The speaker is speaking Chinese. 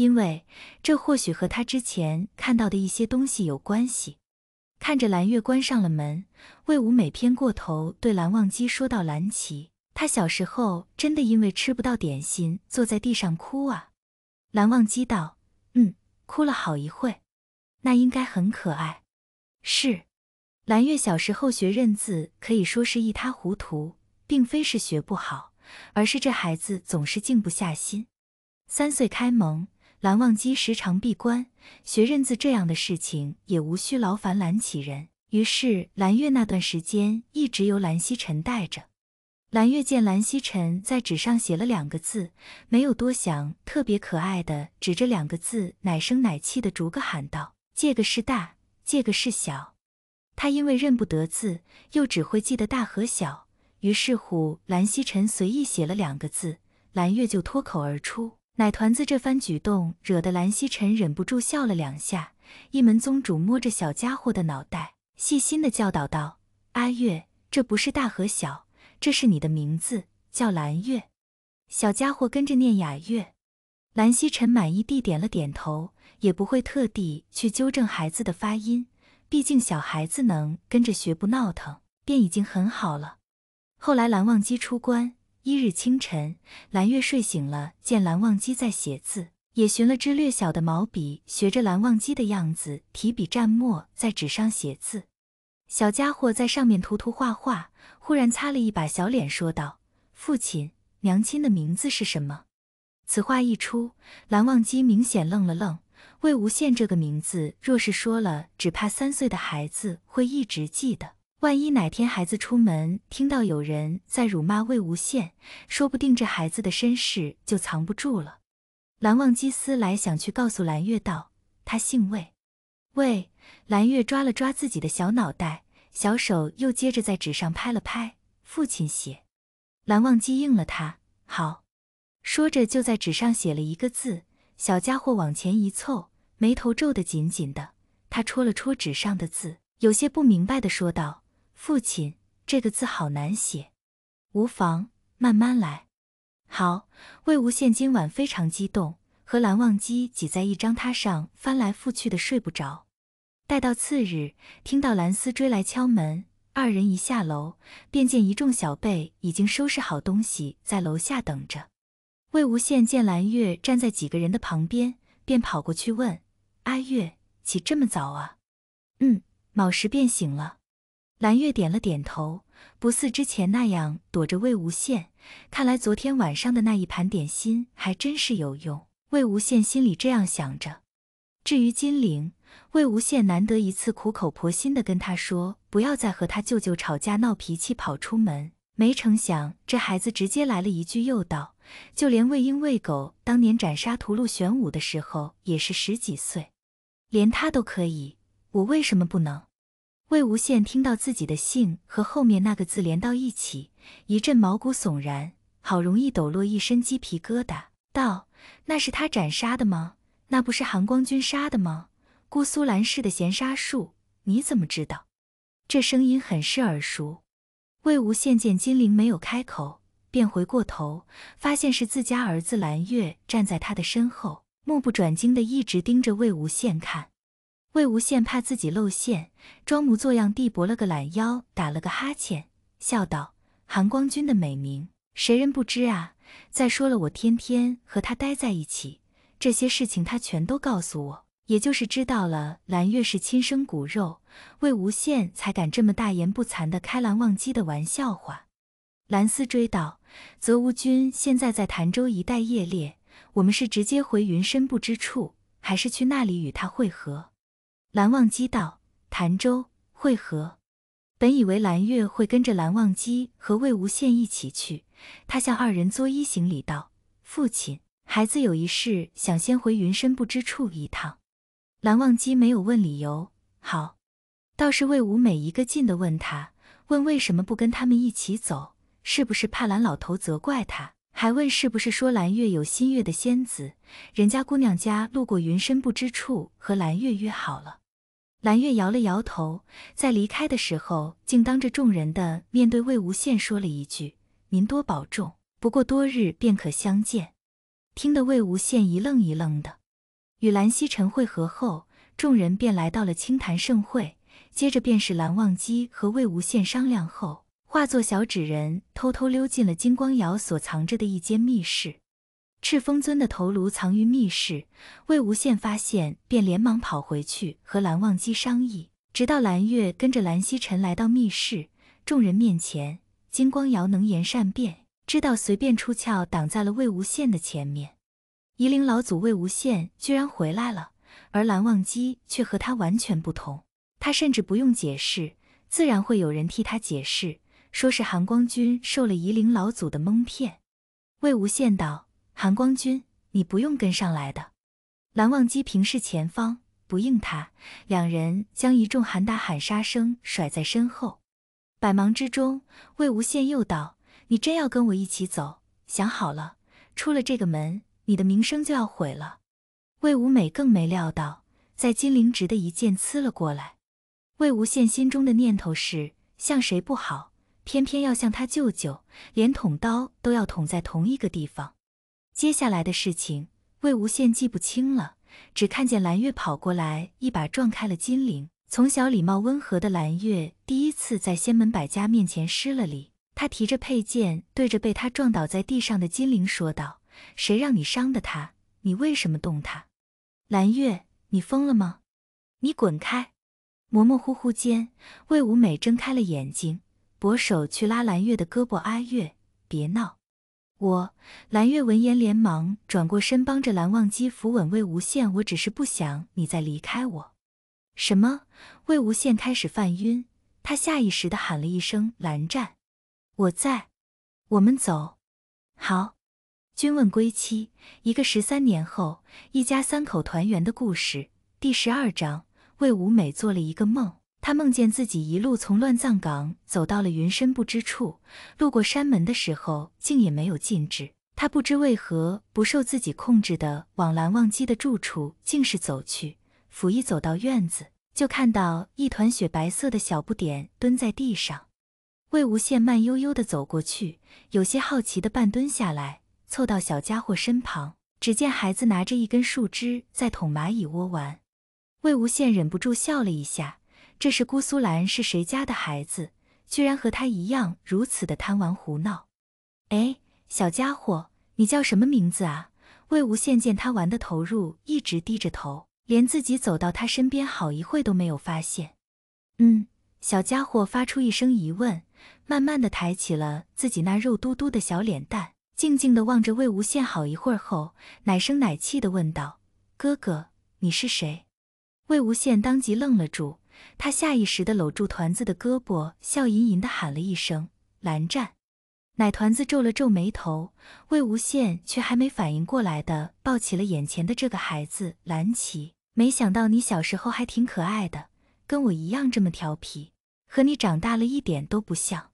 因为这或许和他之前看到的一些东西有关系。看着蓝月关上了门，魏武美偏过头对蓝忘机说道：“蓝琪，他小时候真的因为吃不到点心坐在地上哭啊？”蓝忘机道：“嗯，哭了好一会，那应该很可爱。”是，蓝月小时候学认字可以说是一塌糊涂，并非是学不好，而是这孩子总是静不下心。三岁开蒙。蓝忘机时常闭关学认字，这样的事情也无需劳烦蓝启人。于是蓝月那段时间一直由蓝曦臣带着。蓝月见蓝曦臣在纸上写了两个字，没有多想，特别可爱的指着两个字，奶声奶气的逐个喊道：“借个是大，借个是小。”他因为认不得字，又只会记得大和小，于是乎蓝曦臣随意写了两个字，蓝月就脱口而出。奶团子这番举动惹得蓝曦臣忍不住笑了两下，一门宗主摸着小家伙的脑袋，细心的教导道：“阿月，这不是大和小，这是你的名字，叫蓝月。”小家伙跟着念“雅月”，蓝曦臣满意地点了点头，也不会特地去纠正孩子的发音，毕竟小孩子能跟着学不闹腾，便已经很好了。后来蓝忘机出关。一日清晨，蓝月睡醒了，见蓝忘机在写字，也寻了支略小的毛笔，学着蓝忘机的样子，提笔蘸墨，在纸上写字。小家伙在上面涂涂画画，忽然擦了一把小脸，说道：“父亲、娘亲的名字是什么？”此话一出，蓝忘机明显愣了愣。魏无羡这个名字，若是说了，只怕三岁的孩子会一直记得。万一哪天孩子出门听到有人在辱骂魏无羡，说不定这孩子的身世就藏不住了。蓝忘机思来想去，告诉蓝月道：“他姓魏。”魏蓝月抓了抓自己的小脑袋，小手又接着在纸上拍了拍。父亲写，蓝忘机应了他好，说着就在纸上写了一个字。小家伙往前一凑，眉头皱得紧紧的。他戳了戳纸上的字，有些不明白的说道。父亲，这个字好难写，无妨，慢慢来。好，魏无羡今晚非常激动，和蓝忘机挤在一张榻上，翻来覆去的睡不着。待到次日，听到蓝思追来敲门，二人一下楼，便见一众小辈已经收拾好东西在楼下等着。魏无羡见蓝月站在几个人的旁边，便跑过去问：“阿月，起这么早啊？”“嗯，卯时便醒了。”蓝月点了点头，不似之前那样躲着魏无羡。看来昨天晚上的那一盘点心还真是有用。魏无羡心里这样想着。至于金陵，魏无羡难得一次苦口婆心的跟他说，不要再和他舅舅吵架闹脾气，跑出门。没成想，这孩子直接来了一句，又道：“就连魏婴、魏狗当年斩杀屠戮玄武的时候，也是十几岁，连他都可以，我为什么不能？”魏无羡听到自己的姓和后面那个字连到一起，一阵毛骨悚然，好容易抖落一身鸡皮疙瘩，道：“那是他斩杀的吗？那不是韩光君杀的吗？姑苏蓝氏的弦杀术，你怎么知道？”这声音很是耳熟。魏无羡见金陵没有开口，便回过头，发现是自家儿子蓝月站在他的身后，目不转睛地一直盯着魏无羡看。魏无羡怕自己露馅，装模作样地拨了个懒腰，打了个哈欠，笑道：“韩光君的美名，谁人不知啊？再说了，我天天和他待在一起，这些事情他全都告诉我，也就是知道了蓝月是亲生骨肉，魏无羡才敢这么大言不惭地开蓝忘机的玩笑话。”蓝思追道：“泽无君现在在潭州一带夜猎，我们是直接回云深不知处，还是去那里与他会合？”蓝忘机道：“潭州会合。”本以为蓝月会跟着蓝忘机和魏无羡一起去，他向二人作揖行礼道：“父亲，孩子有一事想先回云深不知处一趟。”蓝忘机没有问理由，好。倒是魏无美一个劲地问他，问为什么不跟他们一起走，是不是怕蓝老头责怪他，还问是不是说蓝月有新月的仙子，人家姑娘家路过云深不知处和蓝月约好了。蓝月摇了摇头，在离开的时候，竟当着众人的面对魏无羡说了一句：“您多保重，不过多日便可相见。”听得魏无羡一愣一愣的。与蓝曦臣会合后，众人便来到了清潭盛会。接着便是蓝忘机和魏无羡商量后，化作小纸人，偷偷溜进了金光瑶所藏着的一间密室。赤峰尊的头颅藏于密室，魏无羡发现，便连忙跑回去和蓝忘机商议。直到蓝月跟着蓝曦臣来到密室，众人面前，金光瑶能言善辩，知道随便出鞘挡在了魏无羡的前面。夷陵老祖魏无羡居然回来了，而蓝忘机却和他完全不同。他甚至不用解释，自然会有人替他解释，说是韩光君受了夷陵老祖的蒙骗。魏无羡道。韩光君，你不用跟上来的。蓝忘机平视前方，不应他。两人将一众喊打喊杀声甩在身后。百忙之中，魏无羡又道：“你真要跟我一起走？想好了，出了这个门，你的名声就要毁了。”魏无美更没料到，在金陵直的一剑刺了过来。魏无羡心中的念头是：像谁不好，偏偏要向他舅舅，连捅刀都要捅在同一个地方。接下来的事情，魏无羡记不清了，只看见蓝月跑过来，一把撞开了金凌。从小礼貌温和的蓝月，第一次在仙门百家面前失了礼。他提着佩剑，对着被他撞倒在地上的金凌说道：“谁让你伤的他？你为什么动他？蓝月，你疯了吗？你滚开！”模模糊糊间，魏无美睁开了眼睛，博手去拉蓝月的胳膊：“阿月，别闹。”我蓝月闻言，连忙转过身，帮着蓝忘机扶稳魏无羡。我只是不想你再离开我。什么？魏无羡开始犯晕，他下意识的喊了一声：“蓝湛，我在，我们走。”好。君问归期，一个十三年后，一家三口团圆的故事。第十二章，魏无美做了一个梦。他梦见自己一路从乱葬岗走到了云深不知处，路过山门的时候，竟也没有禁止。他不知为何不受自己控制的往蓝忘机的住处竟是走去。甫一走到院子，就看到一团雪白色的小不点蹲在地上。魏无羡慢悠悠的走过去，有些好奇的半蹲下来，凑到小家伙身旁。只见孩子拿着一根树枝在捅蚂蚁窝玩。魏无羡忍不住笑了一下。这是姑苏兰是谁家的孩子？居然和他一样如此的贪玩胡闹。哎，小家伙，你叫什么名字啊？魏无羡见他玩的投入，一直低着头，连自己走到他身边好一会都没有发现。嗯，小家伙发出一声疑问，慢慢的抬起了自己那肉嘟嘟的小脸蛋，静静的望着魏无羡好一会儿后，奶声奶气的问道：“哥哥，你是谁？”魏无羡当即愣了住。他下意识地搂住团子的胳膊，笑吟吟地喊了一声：“蓝湛。”奶团子皱了皱眉头，魏无羡却还没反应过来的抱起了眼前的这个孩子。蓝琪。没想到你小时候还挺可爱的，跟我一样这么调皮，和你长大了一点都不像。